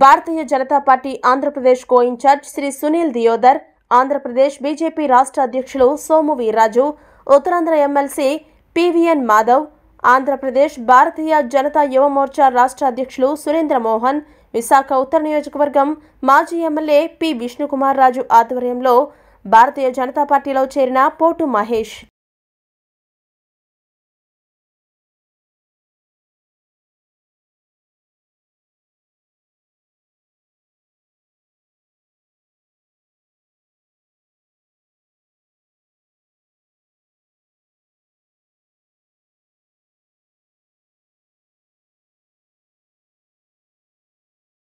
భారతీయ Janata Party Andhra Pradesh co incharge Shri Sunil Deodhar Andhra Pradesh BJP రాష్ట్ర అధ్యక్షులు Somu Veerraju Uttarandhra MLC PVN Madhav Andhra Pradesh Bharatiya Janata Yuva Morcha రాష్ట్ర అధ్యక్షులు సురేంద్ర మోహన్ విశాఖ ఉత్తర నియోజకవర్గం మాజీ ఎమ్మెల్యే పి విష్ణుకుమార్ రాజు ఆధ్వర్యంలో భారతీయ జనతా పార్టీలో చేరిన పోటు మహేష్